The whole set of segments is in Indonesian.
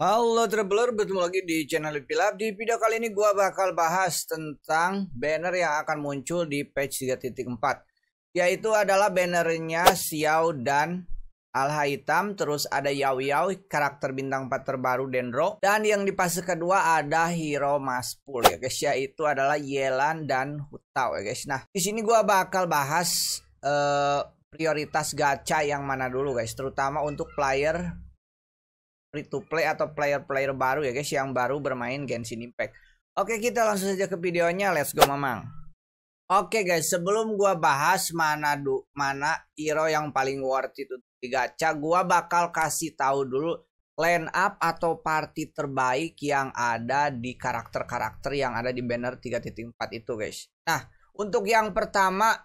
Halo Traveler, bertemu lagi di channel PilaP. Di video kali ini gua bakal bahas tentang banner yang akan muncul di page 3.4. Yaitu adalah bannernya Xiao dan Alha Hitam, terus ada Yao Yao, karakter bintang 4 terbaru Dendro. Dan yang di fase kedua ada Hero Maspul ya guys, yaitu adalah Yelan dan Hutao ya guys. Nah, di sini gua bakal bahas uh, prioritas gacha yang mana dulu guys, terutama untuk player free to play atau player-player baru ya guys yang baru bermain Genshin Impact. Oke, kita langsung saja ke videonya. Let's go, memang. Oke guys, sebelum gua bahas mana du, mana hero yang paling worth itu di gacha, gua bakal kasih tahu dulu line up atau party terbaik yang ada di karakter-karakter yang ada di banner 3.4 itu guys. Nah, untuk yang pertama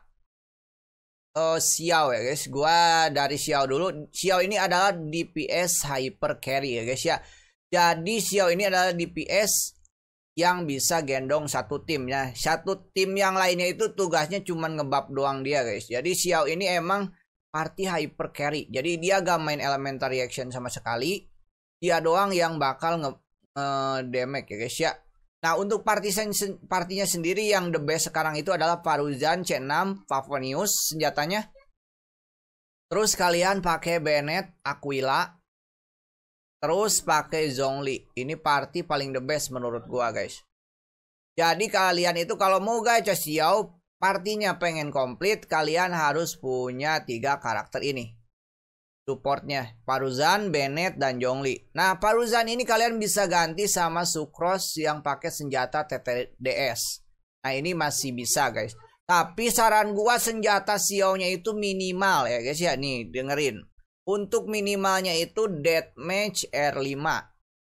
uh, Xiao ya guys. Gua dari Xiao dulu. Xiao ini adalah DPS hyper carry ya guys ya. Jadi Xiao ini adalah DPS yang bisa gendong satu tim ya. Satu tim yang lainnya itu tugasnya cuman ngebab doang dia guys. Jadi Xiao ini emang arti hyper carry. Jadi dia gak main elemental reaction sama sekali. Dia doang yang bakal nge, nge eh, damage ya guys ya. Nah untuk partisan partinya sendiri yang the best sekarang itu adalah Faruzan C6 Favonius senjatanya. Terus kalian pakai Bennett Aquila. Terus pakai Zhongli. Ini party paling the best menurut gua guys. Jadi kalian itu kalau mau gacha Xiao partinya pengen komplit kalian harus punya tiga karakter ini supportnya Paruzan, Bennett, dan Jongli. Nah, Paruzan ini kalian bisa ganti sama Sucros yang pakai senjata TTDS. Nah, ini masih bisa, guys. Tapi saran gua senjata Xiao-nya itu minimal ya, guys ya. Nih, dengerin. Untuk minimalnya itu Deathmatch R5.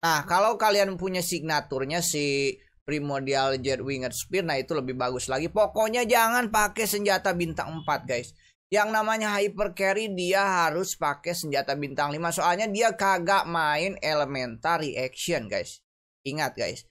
Nah, kalau kalian punya signaturnya si Primordial Jet Winged Spear, nah itu lebih bagus lagi. Pokoknya jangan pakai senjata bintang 4, guys yang namanya hyper carry dia harus pakai senjata bintang 5 soalnya dia kagak main elementary reaction guys. Ingat guys.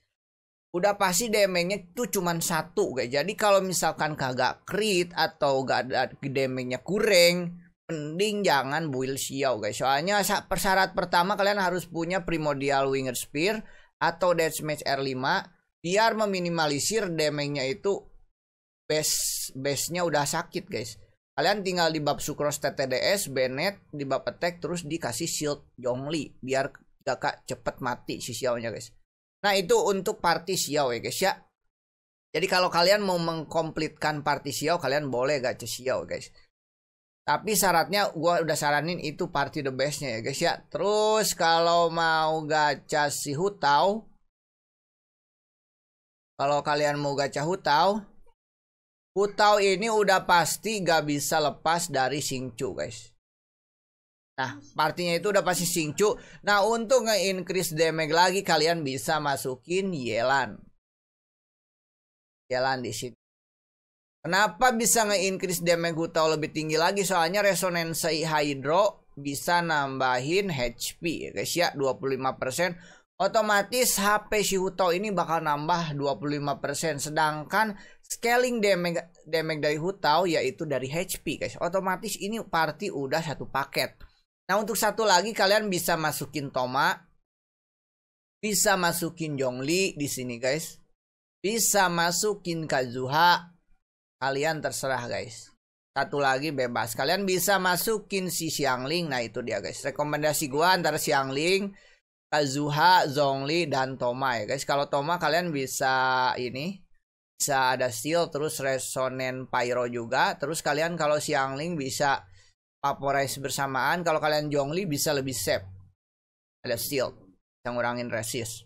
Udah pasti damage-nya itu cuman satu guys. Jadi kalau misalkan kagak crit atau gak ada damage-nya kurang, mending jangan build Xiao guys. Soalnya persyarat pertama kalian harus punya primordial winger spear atau deathmatch R5 biar meminimalisir damage-nya itu base base-nya udah sakit guys Kalian tinggal di bab Sucrose TTDS, Bennett, di bab attack, terus dikasih shield Yongli. Biar kakak cepet mati si Xiao-nya guys. Nah itu untuk party Xiao ya guys ya. Jadi kalau kalian mau mengkomplitkan party Xiao, kalian boleh gak Xiao guys. Tapi syaratnya gue udah saranin itu party the bestnya ya guys ya. Terus kalau mau gacha si Hutau. Kalau kalian mau gacha Hutau Hutau ini udah pasti gak bisa lepas dari Singcu guys. Nah, partinya itu udah pasti Singcu. Nah, untuk nge-increase damage lagi kalian bisa masukin Yelan. Yelan di sini. Kenapa bisa nge-increase damage Hutau lebih tinggi lagi? Soalnya resonansi Hydro bisa nambahin HP ya guys ya 25% otomatis HP si Huto ini bakal nambah 25% sedangkan scaling damage damage dari Hutau yaitu dari HP guys. Otomatis ini party udah satu paket. Nah, untuk satu lagi kalian bisa masukin Toma. Bisa masukin Jongli di sini guys. Bisa masukin Kazuha. Kalian terserah guys. Satu lagi bebas. Kalian bisa masukin si Xiangling. Nah, itu dia guys. Rekomendasi gua antara Xiangling, Kazuha, Zhongli dan Toma ya guys. Kalau Toma kalian bisa ini bisa ada steel terus resonan pyro juga terus kalian kalau siang siangling bisa vaporize bersamaan kalau kalian jongli bisa lebih safe ada steel yang ngurangin resist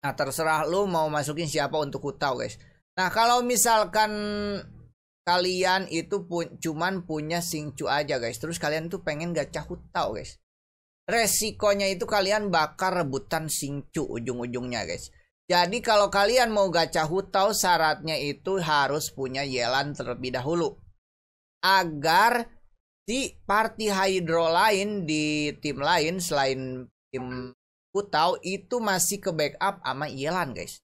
nah terserah lu mau masukin siapa untuk kutau guys nah kalau misalkan kalian itu pu cuman punya singcu aja guys terus kalian tuh pengen gacha hutau guys resikonya itu kalian bakar rebutan singcu ujung-ujungnya guys jadi kalau kalian mau gacha hutau syaratnya itu harus punya yelan terlebih dahulu. Agar di party hydro lain di tim lain selain tim hutau itu masih ke backup sama yelan guys.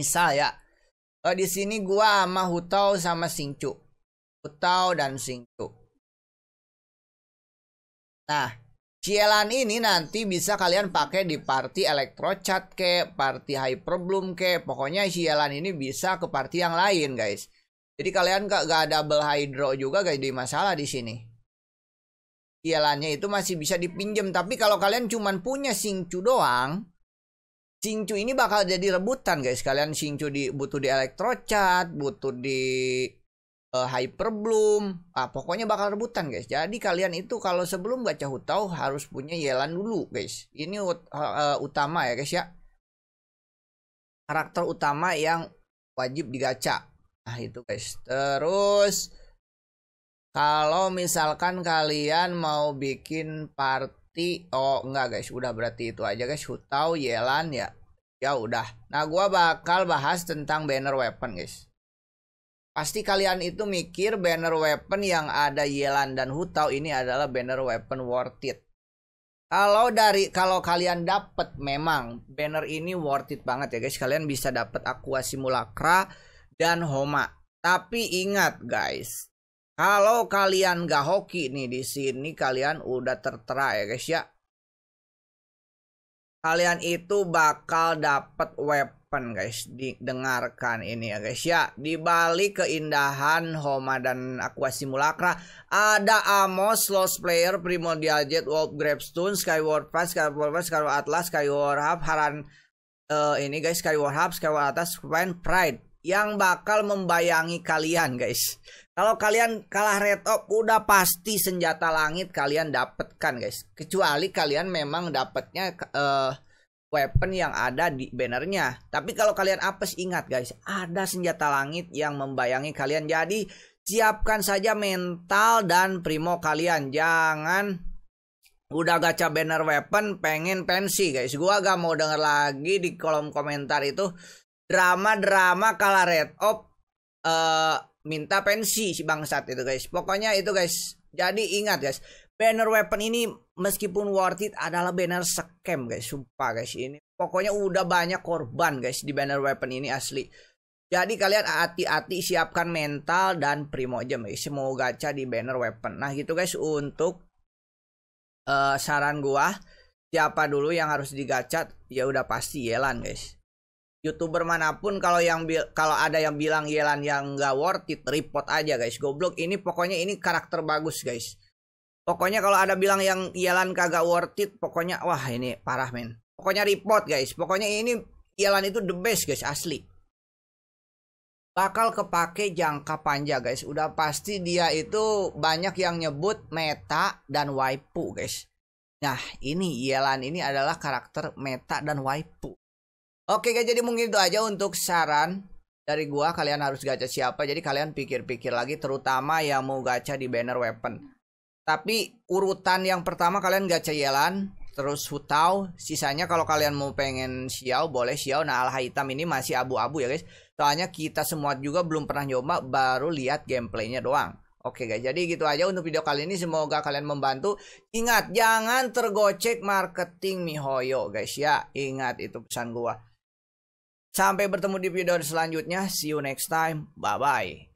Misal ya, oh di sini gua sama hutau sama singcu. Hutau dan singcu. Nah, Cielan ini nanti bisa kalian pakai di party electrochat ke, party hyperbloom ke, pokoknya cielan ini bisa ke party yang lain guys. Jadi kalian gak, gak double hydro juga guys di masalah di sini. Cielannya itu masih bisa dipinjam, tapi kalau kalian cuman punya singcu doang, singcu ini bakal jadi rebutan guys. Kalian singcu di butuh di electrochat, butuh di uh, Hyper Bloom. Ah, pokoknya bakal rebutan, guys. Jadi kalian itu kalau sebelum baca hutau harus punya Yelan dulu, guys. Ini ut uh, utama ya, guys ya. Karakter utama yang wajib digaca. Nah, itu guys. Terus kalau misalkan kalian mau bikin party, oh enggak guys, udah berarti itu aja guys. Hutau Yelan ya. Ya udah. Nah, gua bakal bahas tentang banner weapon, guys Pasti kalian itu mikir banner weapon yang ada Yelan dan Hutau ini adalah banner weapon worth it. Kalau dari kalau kalian dapat memang banner ini worth it banget ya guys. Kalian bisa dapat Aqua Simulacra dan Homa. Tapi ingat guys, kalau kalian gak hoki nih di sini kalian udah tertera ya guys ya. Kalian itu bakal dapat weapon open guys dengarkan ini ya guys ya di balik keindahan Homa dan Aqua Simulacra ada Amos Lost Player Primordial Jet Wolf Grabstone Skyward Pass Skyward Pass Skyward Atlas Skyward Hub Haran uh, ini guys Skyward Hub Skyward Atlas Fine Pride yang bakal membayangi kalian guys kalau kalian kalah red op udah pasti senjata langit kalian dapatkan guys kecuali kalian memang dapatnya uh, eh, weapon yang ada di bannernya. Tapi kalau kalian apes ingat guys, ada senjata langit yang membayangi kalian. Jadi siapkan saja mental dan primo kalian. Jangan udah gacha banner weapon pengen pensi guys. Gua gak mau denger lagi di kolom komentar itu drama-drama kalah red op uh, eh, minta pensi si bangsat itu guys. Pokoknya itu guys. Jadi ingat guys, banner weapon ini meskipun worth it adalah banner scam guys sumpah guys ini pokoknya udah banyak korban guys di banner weapon ini asli jadi kalian hati-hati siapkan mental dan primo jam guys mau gacha di banner weapon nah gitu guys untuk uh, saran gua siapa dulu yang harus digacat ya udah pasti Yelan guys youtuber manapun kalau yang kalau ada yang bilang Yelan yang nggak worth it report aja guys goblok ini pokoknya ini karakter bagus guys Pokoknya kalau ada bilang yang Yalan kagak worth it, pokoknya wah ini parah men. Pokoknya report guys. Pokoknya ini Yalan itu the best guys asli. Bakal kepake jangka panjang guys. Udah pasti dia itu banyak yang nyebut meta dan waipu guys. Nah ini Yalan ini adalah karakter meta dan waipu. Oke guys jadi mungkin itu aja untuk saran dari gua kalian harus gacha siapa jadi kalian pikir-pikir lagi terutama yang mau gacha di banner weapon tapi urutan yang pertama kalian gak ceyelan terus hutau sisanya kalau kalian mau pengen siau boleh siau nah alha hitam ini masih abu-abu ya guys soalnya kita semua juga belum pernah nyoba baru lihat gameplaynya doang Oke guys, jadi gitu aja untuk video kali ini. Semoga kalian membantu. Ingat, jangan tergocek marketing mihoyo guys ya. Ingat itu pesan gua. Sampai bertemu di video selanjutnya. See you next time. Bye-bye.